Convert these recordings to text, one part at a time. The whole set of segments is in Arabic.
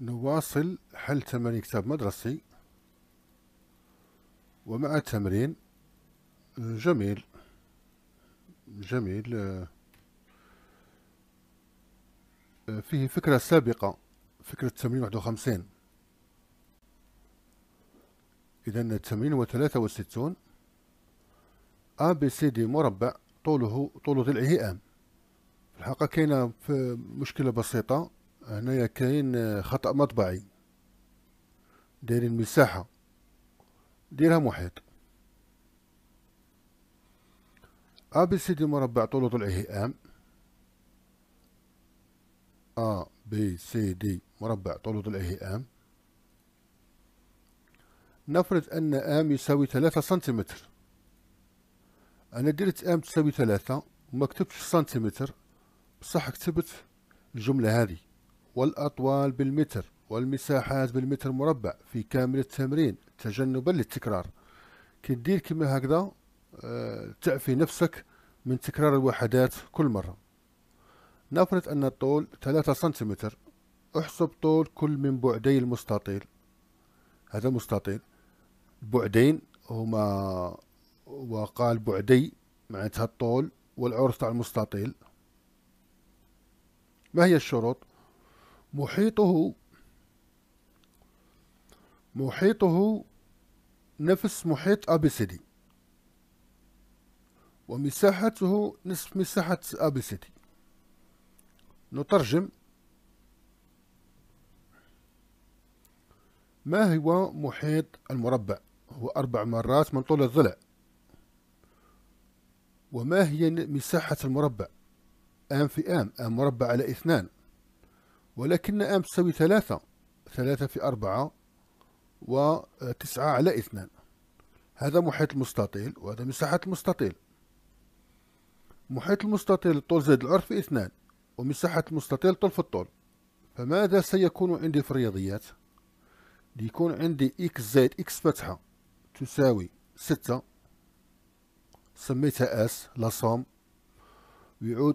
نواصل حل تمرين كتاب مدرسي ومع تمرين جميل جميل آه، فيه فكرة سابقة فكرة تمرين واحد وخمسين إذا التمرين هو ثلاثة وستون أ بي سي دي مربع طوله طول ضلعه أم في الحقيقة كاينة آه، مشكلة بسيطة هنايا كاين آه، خطأ مطبعي دايرين مساحة ديرها محيط أ ب س د مربع طوله طلع ام أ ب س د مربع طوله طلع ام نفرض أن آم يساوي ثلاثة سنتيمتر أنا درت آم تساوي ثلاثة وما كتبتش سنتيمتر بصح كتبت الجملة هذه والأطوال بالمتر والمساحات بالمتر مربع في كامل التمرين تجنبا للتكرار كي دير كما هكذا آه، تعفي نفسك من تكرار الوحدات كل مرة نفرض أن الطول 3 سنتيمتر احسب طول كل من بعدي المستطيل هذا مستطيل بعدين هما وقال بعدي معناتها الطول والعرض تاع المستطيل ما هي الشروط محيطه محيطه نفس محيط أبسدي ومساحته نصف مساحة أبسدي نترجم ما هو محيط المربع هو أربع مرات من طول الضلع وما هي مساحة المربع آم في آم آم مربع على اثنان ولكن أم تساوي ثلاثة ثلاثة في أربعة وتسعة على اثنان هذا محيط المستطيل وهذا مساحة المستطيل محيط المستطيل طول زائد في اثنان ومساحة المستطيل طول في الطول فماذا سيكون عندي في الرياضيات ليكون عندي إكس زائد إكس فتحة تساوي ستة سميتها اس لا صوم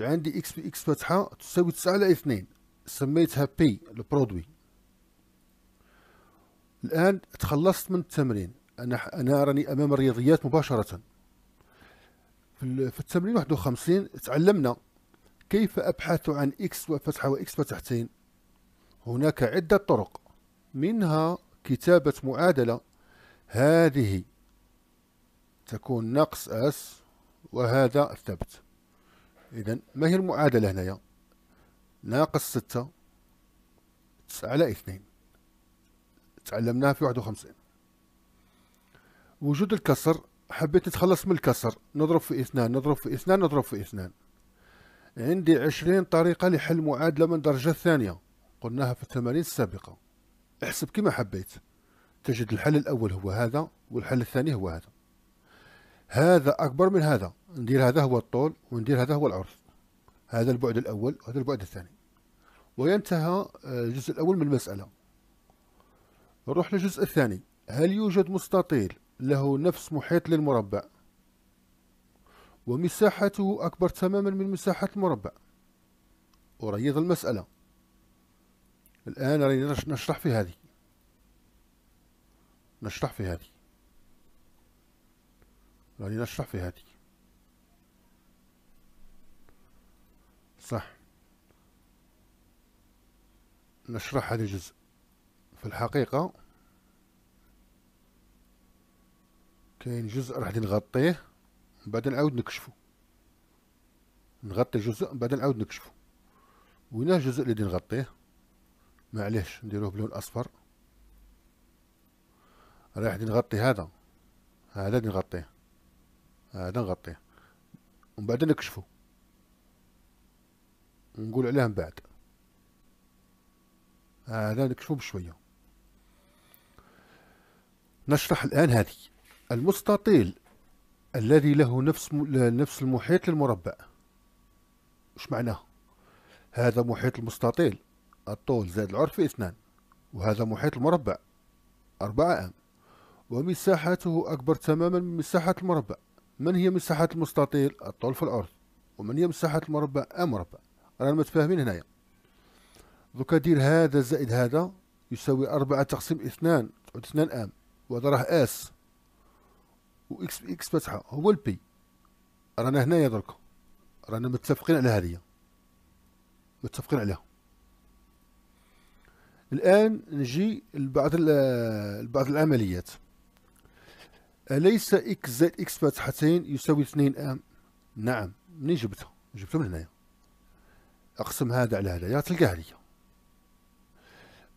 عندي إكس في اكس فتحة تساوي تسعة على اثنين سميتها بي البرودوي الآن تخلصت من التمرين أنا أنا راني أمام الرياضيات مباشرة في التمرين 51 تعلمنا كيف أبحث عن إكس وفتحة وإكس فتحتين هناك عدة طرق منها كتابة معادلة هذه تكون ناقص اس وهذا الثابت إذا ما هي المعادلة هنايا ناقص ستة تسعة على اثنين تعلمناها في واحد وخمسين وجود الكسر حبيت نتخلص من الكسر نضرب في اثنان نضرب في اثنان نضرب في اثنان عندي عشرين طريقة لحل معادلة من درجة ثانية قلناها في الثمانين السابقة احسب كما حبيت تجد الحل الأول هو هذا والحل الثاني هو هذا هذا أكبر من هذا ندير هذا هو الطول وندير هذا هو العرض هذا البعد الأول وهذا البعد الثاني وينتهى آه، الجزء الأول من المسألة نروح للجزء الثاني هل يوجد مستطيل له نفس محيط للمربع ومساحته أكبر تماما من مساحة المربع أريض المسألة الآن راني نشرح في هذه نشرح في هذه راني نشرح في هذه صح نشرح هذا الجزء في الحقيقة كاين جزء راح نغطيه بعد نعاود نكشفو نغطي جزء بعد نعاود نكشفو وين الجزء اللي نغطيه معليش نديروه بلون اصفر راح نغطي هذا هذا نغطيه هذا نغطيه ومن بعد نكشفو نقول عليها من بعد هذا آه نكشفو بشوية نشرح الآن هذه المستطيل الذي له نفس نفس المحيط للمربع وش معناه هذا محيط المستطيل الطول زائد العرض في اثنان وهذا محيط المربع أربعة أم ومساحته أكبر تماما من مساحة المربع من هي مساحة المستطيل الطول في الأرض ومن هي مساحة المربع أم مربع رانا متفاهمين هنايا دوكا دير هذا زائد هذا يساوي أربعة تقسيم اثنان تعود اثنان ام وهذا راه اس و اكس فاتحة هو البي رانا هنايا دركا رانا متفقين على هذه متفقين عليها الآن نجي لبعض لبعض العمليات أليس إكس زائد إكس فاتحتين يساوي اثنين أم نعم منين جبتها جبتها من هنايا اقسم هذا على هذا تلقاه لي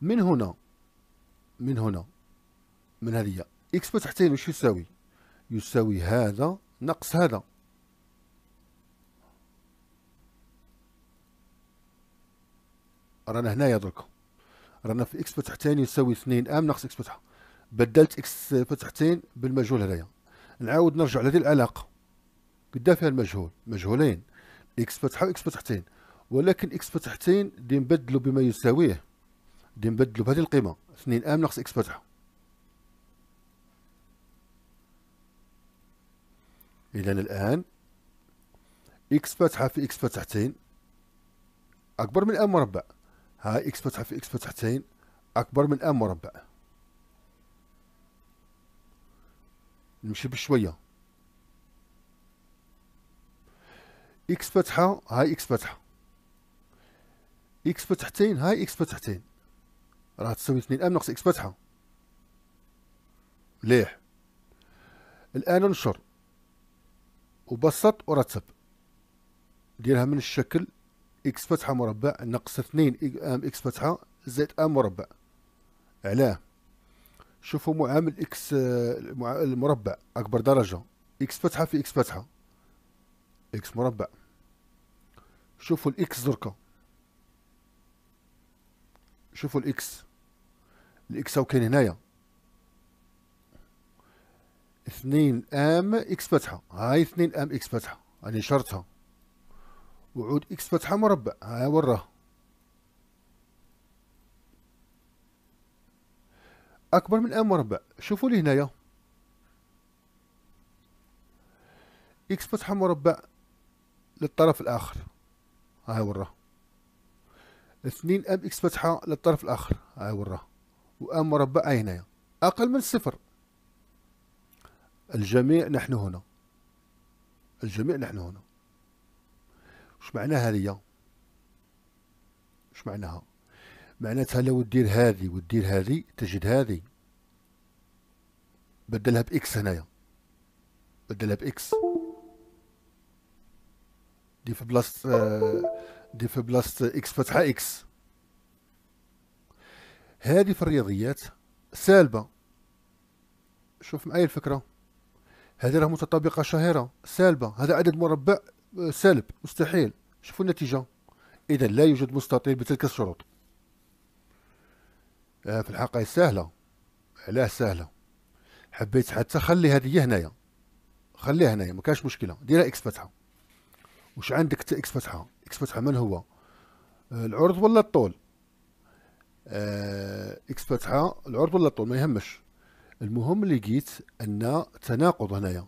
من هنا من هنا من هذه اكس فتحتين واش يساوي يساوي هذا نقص هذا رانا هنايا درك رانا في اكس فتحتين يساوي 2 ام ناقص اكس فتحه بدلت اكس فتحتين بالمجهول هذايا نعاود نرجع لهذه العلاقه قدا فيها المجهول مجهولين اكس فتحه واكس فتحتين ولكن اكس فتحتين دي نبدلو بما يساويه دي نبدلو بهذه القيمه 2 ام ناقص اكس فتحه اذا الان اكس فتحه في اكس فتحتين اكبر من ام مربع هاي اكس فتحه في اكس فتحتين اكبر من ام مربع نمشي بشويه اكس فتحه هاي اكس فتحه اكس فتحتين هاي اكس فتحتين راه تساوي 2 ام ناقص اكس فتحه مليح الان انشر وبسط ورتب ديرها من الشكل اكس فتحه مربع ناقص 2 ام اكس فتحه زائد ام مربع علاه شوفوا معامل اكس المربع اكبر درجه اكس فتحه في اكس فتحه اكس مربع شوفوا الاكس زركه شوفوا الاكس الاكس هاو كاين هنايا اثنين ام اكس فاتحه هاي اثنين ام اكس فاتحه راني شرطها وعود اكس فاتحه مربع ها وراه اكبر من ام مربع شوفوا لي هنايا اكس فتحه مربع للطرف الاخر ها وراه اثنين ام اكس فاتحة للطرف الاخر هاي وراه وام مربع اي هنايا اقل من صفر الجميع نحن هنا الجميع نحن هنا وش معناها هذه وش معناها معناتها لو دير هذه ودير هذه تجد هذه بدلها باكس هنايا بدلها باكس دي في بلاصه آه دي في بلاصة إكس فتحة إكس هذه في الرياضيات سالبة شوف معايا الفكرة هذه راه متطابقة شهيرة سالبة هذا عدد مربع آه، سالب مستحيل شوفوا النتيجة إذا لا يوجد مستطيل بتلك الشروط آه في الحقيقة سهلة علاه سهلة حبيت حتى خلي هذه هنايا خليها هنايا ما كاش مشكلة ديرها إكس فتحة وش عندك إكس فتحة اكس عمل هو آه، العرض ولا الطول آه، اكس فتحه العرض ولا الطول ما يهمش المهم اللي لقيت ان تناقض هنايا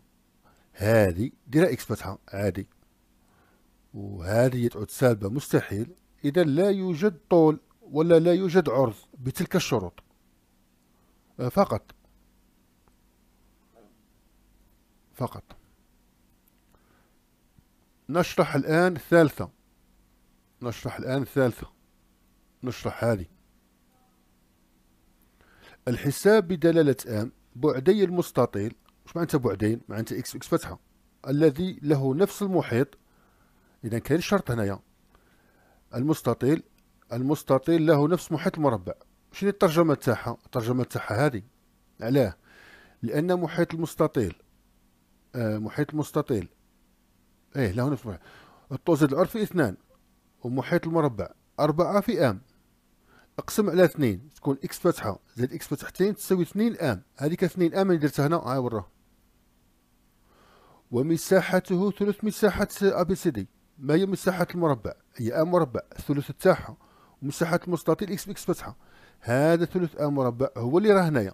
هذه ديرها اكس فتحه عادي وهذه تعود سالبه مستحيل اذا لا يوجد طول ولا لا يوجد عرض بتلك الشروط آه، فقط فقط نشرح الآن الثالثة نشرح الآن الثالثة نشرح هذه الحساب بدلالة آن بعدي المستطيل وش معناتها بعدين معناتها إكس وإكس فتحة الذي له نفس المحيط إذا كاين شرط هنايا المستطيل المستطيل له نفس محيط المربع شنو الترجمة تاعها الترجمة تاعها هذه علاه لأن محيط المستطيل آه محيط المستطيل إيه له نفس محيط الطوز الأرض العرفي اثنان ومحيط المربع أربعة في أم اقسم على اثنين تكون إكس فاتحة زائد إكس فتحتين تساوي اثنين أم هذيك اثنين أم اللي درتها هنا هاي وراه ومساحته ثلث مساحة أبي سي دي ما هي مساحة المربع هي أم مربع الثلث تاعها ومساحة المستطيل إكس بإكس فتحة هذا ثلث أم مربع هو اللي راه هنايا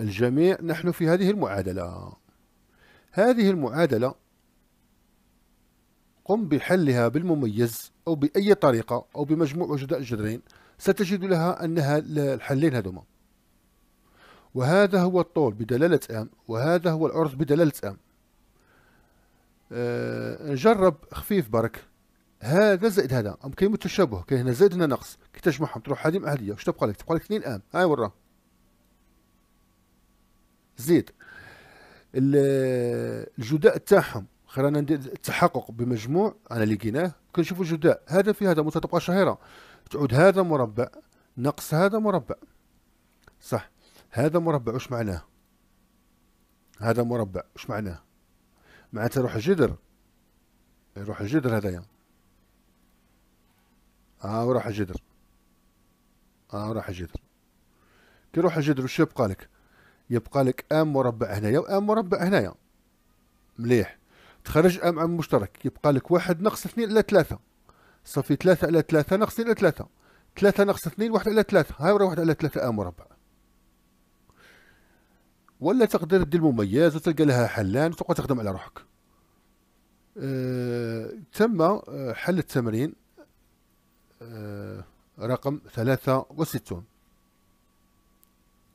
الجميع نحن في هذه المعادلة هذه المعادلة قم بحلها بالمميز أو بأي طريقة أو بمجموع وجداء الجذرين ستجد لها أنها الحلين هذوما وهذا هو الطول بدلالة أم وهذا هو العرض بدلالة أم أه خفيف برك هذا زائد هذا أم كاين متشابه كاين هنا زائد هنا نقص كي تجمعهم تروح هذه مع هذه واش تبقى لك تبقى لك 2 أم هاي ورا زيد الجداء تاعهم خلينا التحقق بمجموع على لقيناه كنشوفوا جداء هذا في هذا متطابقه شهيره تعود هذا مربع نقص هذا مربع صح هذا مربع واش معناه هذا مربع واش معناه معناتها يروح الجدر يروح الجدر هذايا اه وراح الجدر اه وراح الجدر كي يروح الجدر واش يبقى لك يبقى لك ام مربع هنايا وام مربع هنايا مليح تخرج ام ام مشترك يبقى لك واحد ناقص اثنين على ثلاثة صافي ثلاثة على ثلاثة ناقص اثنين على ثلاثة ثلاثة ناقص اثنين واحد على ثلاثة هاي واحد على ثلاثة ام مربع ولا تقدر دير مميز وتلقى لها حلان وتبقى تخدم على روحك أه تم أه، حل التمرين أه رقم ثلاثة وستون